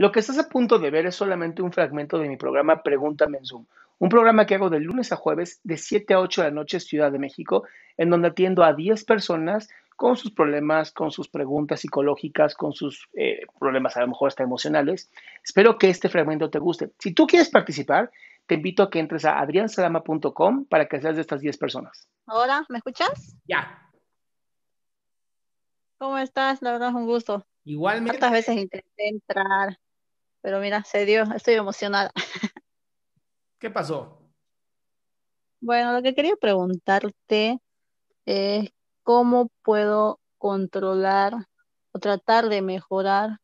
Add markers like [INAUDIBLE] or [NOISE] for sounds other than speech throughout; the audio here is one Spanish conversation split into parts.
Lo que estás a punto de ver es solamente un fragmento de mi programa Pregúntame en Zoom, un programa que hago de lunes a jueves de 7 a 8 de la noche Ciudad de México, en donde atiendo a 10 personas con sus problemas, con sus preguntas psicológicas, con sus eh, problemas a lo mejor hasta emocionales. Espero que este fragmento te guste. Si tú quieres participar, te invito a que entres a adriansalama.com para que seas de estas 10 personas. Hola, ¿me escuchas? Ya. ¿Cómo estás? La verdad es un gusto. Igualmente. ¿Cuántas veces intenté entrar? Pero mira, se dio, estoy emocionada. [LAUGHS] ¿Qué pasó? Bueno, lo que quería preguntarte es cómo puedo controlar o tratar de mejorar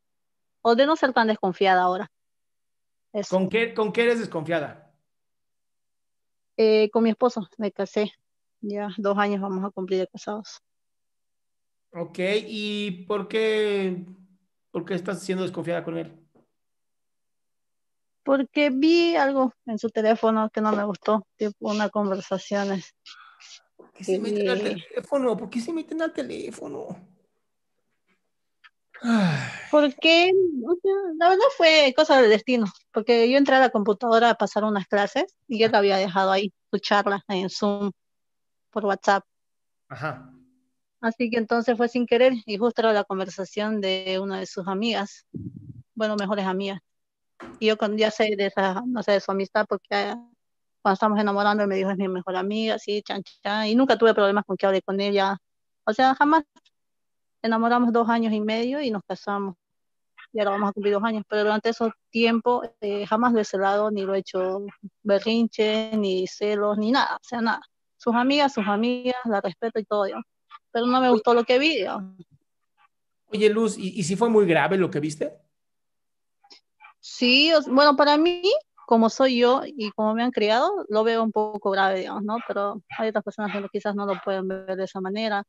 o de no ser tan desconfiada ahora. ¿Con, qué, ¿Con qué eres desconfiada? Eh, con mi esposo, me casé. Ya dos años vamos a cumplir de casados. Ok, ¿y por qué, por qué estás siendo desconfiada con él? porque vi algo en su teléfono que no me gustó, tipo unas conversaciones. ¿Por qué este, se meten al teléfono? ¿Por qué se meten al teléfono? Porque, la verdad fue cosa del destino, porque yo entré a la computadora a pasar unas clases y ya la había dejado ahí, escucharla en Zoom, por WhatsApp. Ajá. Así que entonces fue sin querer y justo era la conversación de una de sus amigas, bueno, mejores amigas. Y yo, ya sé de esa, no sé, de su amistad, porque cuando estamos enamorando, me dijo, es mi mejor amiga, sí, chan, chan. Y nunca tuve problemas con que hable con ella. O sea, jamás. Enamoramos dos años y medio y nos casamos. Y ahora vamos a cumplir dos años. Pero durante esos tiempos eh, jamás lo he celado, ni lo he hecho berrinche, ni celos, ni nada. O sea, nada. Sus amigas, sus amigas, la respeto y todo. Pero no me gustó lo que vi. Oye, Luz, ¿y, ¿y si fue muy grave lo que viste? Sí, bueno, para mí, como soy yo y como me han criado, lo veo un poco grave, digamos, ¿no? Pero hay otras personas que quizás no lo pueden ver de esa manera.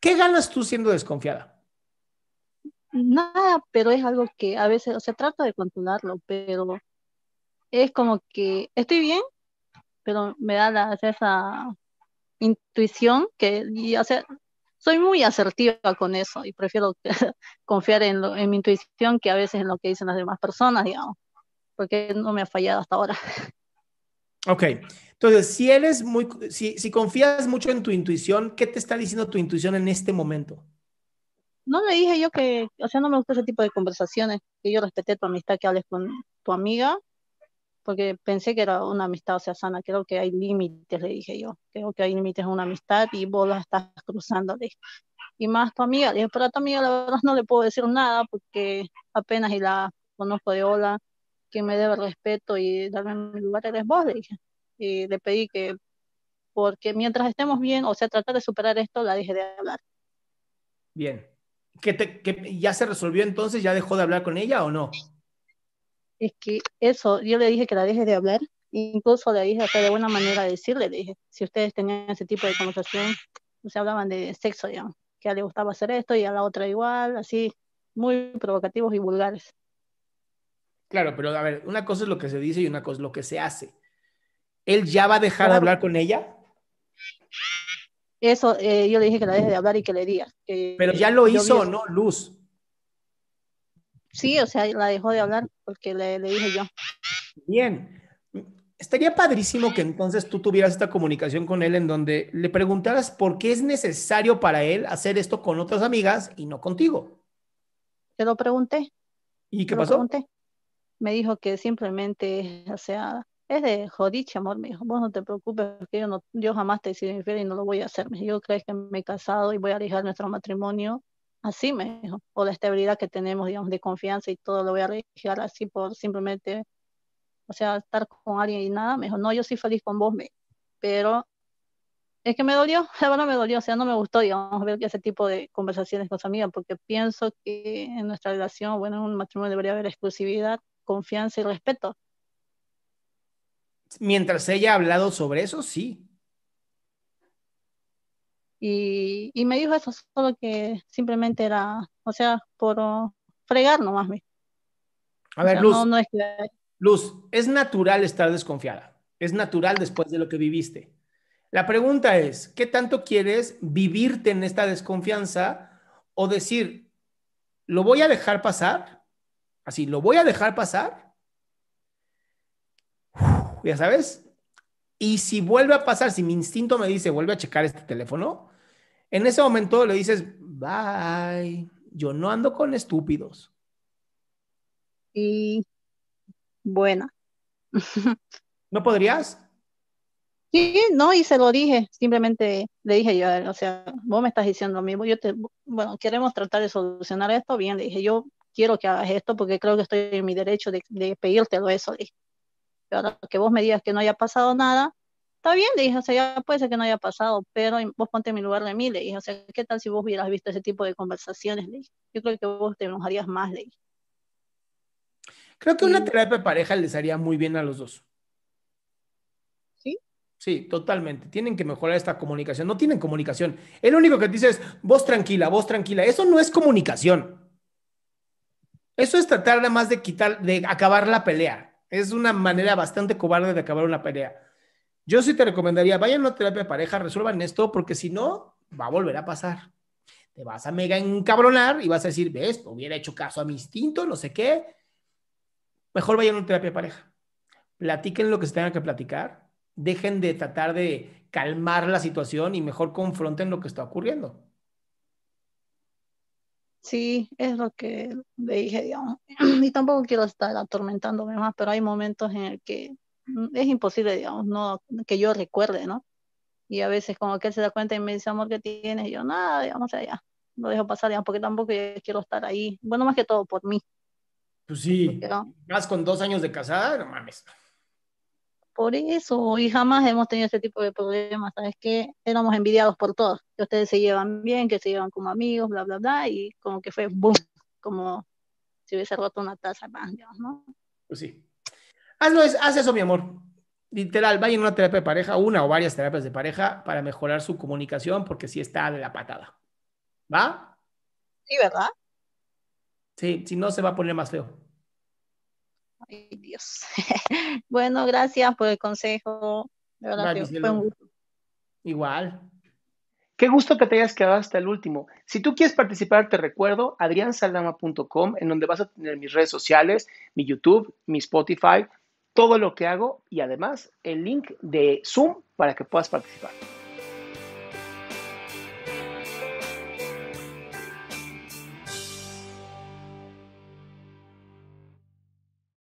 ¿Qué ganas tú siendo desconfiada? Nada, pero es algo que a veces, se trata de controlarlo, pero es como que estoy bien, pero me da esa intuición que, soy muy asertiva con eso y prefiero [LAUGHS] confiar en, mi intuición que a veces en lo que dicen las demás personas, digamos, porque no me ha fallado hasta ahora. [LAUGHS] Ok, entonces, si eres muy, si, si confías mucho en tu intuición, ¿qué te está diciendo tu intuición en este momento? No le dije yo que, o sea, no me gusta ese tipo de conversaciones, que yo respeté tu amistad, que hables con tu amiga, porque pensé que era una amistad, o sea, sana, creo que hay límites, le dije yo, creo que hay límites a una amistad y vos la estás cruzando, dije. Y más tu amiga, le dije, pero a tu amiga la verdad no le puedo decir nada porque apenas y la conozco de hola, que me debe respeto y darme mi lugar eres vos, le dije. Y le pedí que, porque mientras estemos bien, o sea, tratar de superar esto, la dejé de hablar. Bien. ¿Que, te, que ya se resolvió entonces? ¿Ya dejó de hablar con ella o no? es que eso, yo le dije que la deje de hablar, incluso le dije hasta de buena manera decirle, le dije, si ustedes tenían ese tipo de conversación, se hablaban de sexo, ya, que a le gustaba hacer esto y a la otra igual, así, muy provocativos y vulgares. Claro, pero a ver, una cosa es lo que se dice y una cosa es lo que se hace. ¿Él ya va a dejar de hablar con ella? Eso, eh, yo le dije que la deje de hablar y que le diga. pero ya lo hizo, ¿no, Luz? Sí, o sea, la dejó de hablar porque le, dije yo. Bien. Estaría padrísimo que entonces tú tuvieras esta comunicación con él en donde le preguntaras por qué es necesario para él hacer esto con otras amigas y no contigo. Te lo pregunté. ¿Y qué pasó? Me dijo que simplemente, o sea, es de jodiche, amor, me dijo, vos no te preocupes, porque yo, no, yo jamás te he sido y no lo voy a hacer. Me dijo, crees que me he casado y voy a dejar nuestro matrimonio así mejor, por la estabilidad que tenemos, digamos, de confianza y todo lo voy a arriesgar así por simplemente, o sea, estar con alguien y nada, mejor, no, yo soy feliz con vos, pero es que me dolió, [LAUGHS] la verdad me dolió, o sea, no me gustó, digamos, ver ese tipo de conversaciones con su amiga, porque pienso que en nuestra relación, bueno, en un matrimonio debería haber exclusividad, confianza y respeto. Mientras ella ha hablado sobre eso, sí, y, me dijo eso, solo que simplemente era, o sea, por fregar nomás. A ver, Luz. es Luz, es natural estar desconfiada. Es natural después de lo que viviste. La pregunta es, ¿qué tanto quieres vivirte en esta desconfianza o decir, lo voy a dejar pasar? Así, lo voy a dejar pasar. ya sabes. Y si vuelve a pasar, si mi instinto me dice, vuelve a checar este teléfono, en ese momento le dices, bye, yo no ando con estúpidos. Y buena. [LAUGHS] ¿No podrías? Sí, no, y se lo dije, simplemente le dije yo, o sea, vos me estás diciendo lo mismo, yo te, bueno, queremos tratar de solucionar esto, bien, le dije, yo quiero que hagas esto porque creo que estoy en mi derecho de, de pedírtelo eso, le dije. Pero que vos me digas que no haya pasado nada, está bien, le dije, o sea, ya puede ser que no haya pasado, pero vos ponte en mi lugar de mí, le dije, o sea, ¿qué tal si vos hubieras visto ese tipo de conversaciones? dije, yo creo que vos te enojarías más, le dije. Creo que una terapia de pareja les haría muy bien a los dos. ¿Sí? Sí, totalmente. Tienen que mejorar esta comunicación. No tienen comunicación. El único que te dice es, vos tranquila, vos tranquila. Eso no es comunicación. Eso es tratar nada más de quitar, de acabar la pelea. Es una manera bastante cobarde de acabar una pelea. Yo sí te recomendaría, vayan a una terapia de pareja, resuelvan esto, porque si no, va a volver a pasar. Te vas a mega encabronar y vas a decir, ves, hubiera hecho caso a mi instinto, no sé qué. Mejor vayan a una terapia de pareja. Platiquen lo que se tenga que platicar. Dejen de tratar de calmar la situación y mejor confronten lo que está ocurriendo. Sí, es lo que le dije, digamos. [CLEARS THROAT] Y tampoco quiero estar atormentándome más, pero hay momentos en el que es imposible, digamos, no, que yo recuerde, ¿no? Y a veces como que él se da cuenta y me dice, amor, ¿qué tienes? Y yo, nada, digamos, allá, lo dejo pasar, digamos, porque tampoco quiero estar ahí. Bueno, más que todo por mí. Pues sí, más con dos años de casada, no mames. Por eso, y jamás hemos tenido ese tipo de problemas, ¿sabes qué? Éramos envidiados por todos, que ustedes se llevan bien, que se llevan como amigos, bla, bla, bla, y como que fue boom, como si hubiese roto una taza más, digamos, ¿no? Pues sí. Hazlo, haz eso, mi amor. Literal, vaya a una terapia de pareja, una o varias terapias de pareja para mejorar su comunicación porque sí está de la patada. ¿Va? Sí, ¿verdad? Sí, si no se va a poner más feo. Ay, Dios. [LAUGHS] bueno, gracias por el consejo. De verdad, fue un gusto. Igual. Qué gusto que te hayas quedado hasta el último. Si tú quieres participar, te recuerdo adriansaldama.com, en donde vas a tener mis redes sociales, mi YouTube, mi Spotify, todo lo que hago y además el link de Zoom para que puedas participar.